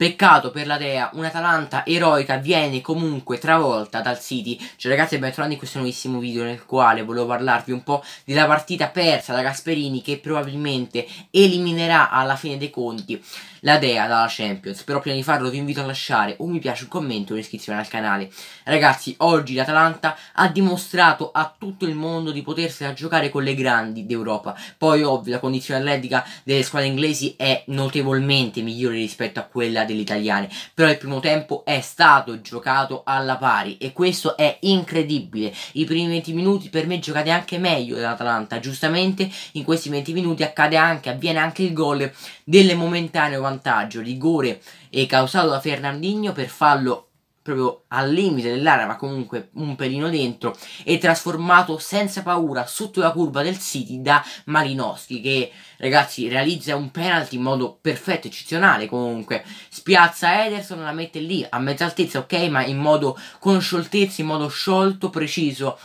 Peccato per la Dea, un'Atalanta eroica viene comunque travolta dal City. Ciao ragazzi e bentornati in questo nuovissimo video nel quale volevo parlarvi un po' della partita persa da Gasperini che probabilmente eliminerà alla fine dei conti la Dea dalla Champions. Però prima di farlo vi invito a lasciare un mi piace, un commento e un'iscrizione al canale. Ragazzi, oggi l'Atalanta ha dimostrato a tutto il mondo di potersela giocare con le grandi d'Europa. Poi ovvio la condizione atletica delle squadre inglesi è notevolmente migliore rispetto a quella delle italiane, però il primo tempo è stato giocato alla pari e questo è incredibile. I primi 20 minuti per me giocate anche meglio dell'Atalanta, giustamente in questi 20 minuti accade anche, avviene anche il gol del momentaneo vantaggio, rigore causato da Fernandinho per fallo proprio al limite dell'area, ma comunque un pelino dentro, e trasformato senza paura sotto la curva del City da Malinowski, che ragazzi realizza un penalty in modo perfetto, eccezionale comunque. Spiazza Ederson, la mette lì a mezza altezza, ok, ma in modo con scioltezza, in modo sciolto, preciso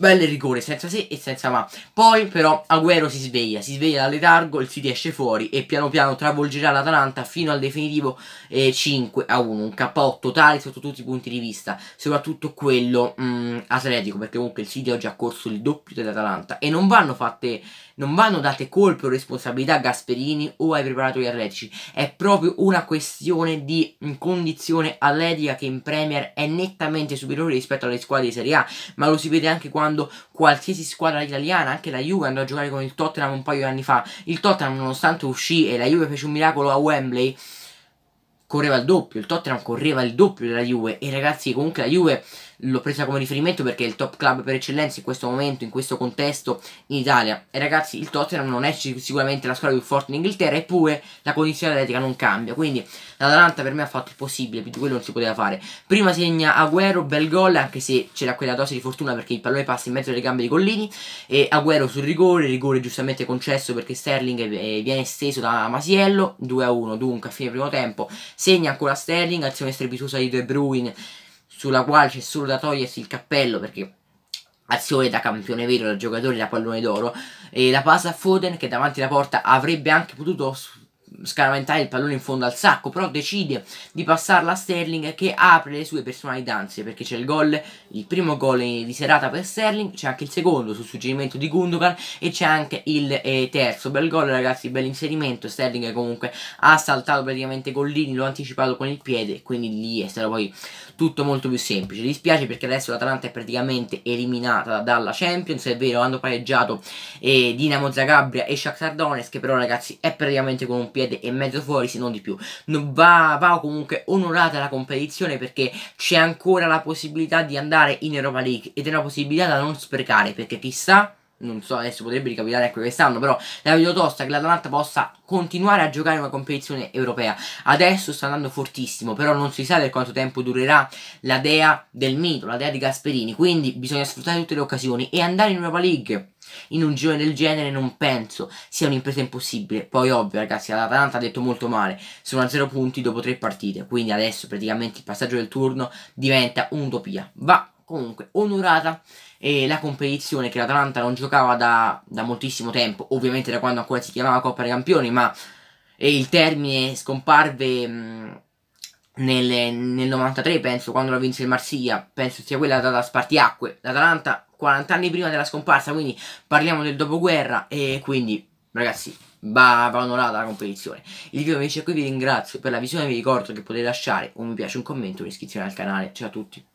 Bel rigore, senza se e senza ma. Poi però Agüero si sveglia, si sveglia dal letargo, il City esce fuori e piano piano travolgerà l'Atalanta fino al definitivo eh, 5 a 1. Un KO totale sotto tutti i punti di vista, soprattutto quello mh, mm, atletico, perché comunque il City oggi ha corso il doppio dell'Atalanta e non vanno fatte non vanno date colpe o responsabilità a Gasperini o ai preparatori atletici, è proprio una questione di mm, condizione atletica che in Premier è nettamente superiore rispetto alle squadre di Serie A, ma lo si vede anche quando qualsiasi squadra italiana, anche la Juve andò a giocare con il Tottenham un paio di anni fa, il Tottenham nonostante uscì e la Juve fece un miracolo a Wembley, correva il doppio, il Tottenham correva il doppio della Juve e ragazzi comunque la Juve l'ho presa come riferimento perché è il top club per eccellenza in questo momento, in questo contesto in Italia e ragazzi il Tottenham non è sicuramente la squadra più forte in Inghilterra eppure la condizione atletica non cambia quindi l'Atalanta per me ha fatto il possibile, più di quello non si poteva fare prima segna Agüero, bel gol anche se c'era quella dose di fortuna perché il pallone passa in mezzo alle gambe di Collini e Agüero sul rigore, rigore giustamente concesso perché Sterling eh, viene esteso da Masiello 2-1 dunque a fine primo tempo segna ancora Sterling, azione strepitosa di De Bruyne, sulla quale c'è solo da togliersi il cappello perché azione da campione vero, da giocatore da pallone d'oro, e la passa a Foden che davanti alla porta avrebbe anche potuto scaraventare il pallone in fondo al sacco, però decide di passarla a Sterling che apre le sue personali danze perché c'è il gol, il primo gol di serata per Sterling, c'è anche il secondo sul suggerimento di Gundogan e c'è anche il eh, terzo, bel gol ragazzi, bel inserimento, Sterling comunque ha saltato praticamente Gollini, l'ho anticipato con il piede, quindi lì è stato poi tutto molto più semplice, dispiace perché adesso l'Atalanta è praticamente eliminata dalla Champions, è vero, hanno pareggiato eh, Dinamo Zagabria e Shakhtar Donetsk che però ragazzi è praticamente con un piede sede e mezzo fuori se non di più non va, va comunque onorata la competizione perché c'è ancora la possibilità di andare in Europa League ed è una possibilità da non sprecare perché chissà non so adesso potrebbe ricapitare anche ecco, quest'anno però la vedo tosta che l'Atalanta possa continuare a giocare in una competizione europea adesso sta andando fortissimo però non si sa per quanto tempo durerà la dea del mito la dea di Gasperini quindi bisogna sfruttare tutte le occasioni e andare in Europa League in un girone del genere non penso sia un'impresa impossibile. Poi ovvio ragazzi, l'Atalanta ha detto molto male, sono a 0 punti dopo 3 partite, quindi adesso praticamente il passaggio del turno diventa un'utopia. Va comunque onorata e la competizione che l'Atalanta non giocava da, da, moltissimo tempo, ovviamente da quando ancora si chiamava Coppa dei Campioni, ma il termine scomparve mm, nel, nel, 93, penso, quando la vinse il Marsiglia, penso sia quella data da spartiacque. L'Atalanta 40 anni prima della scomparsa, quindi parliamo del dopoguerra e quindi, ragazzi, va, va onorata la competizione. Il video invece qui vi ringrazio per la visione, vi ricordo che potete lasciare un mi piace, un commento, un'iscrizione al canale. Ciao a tutti.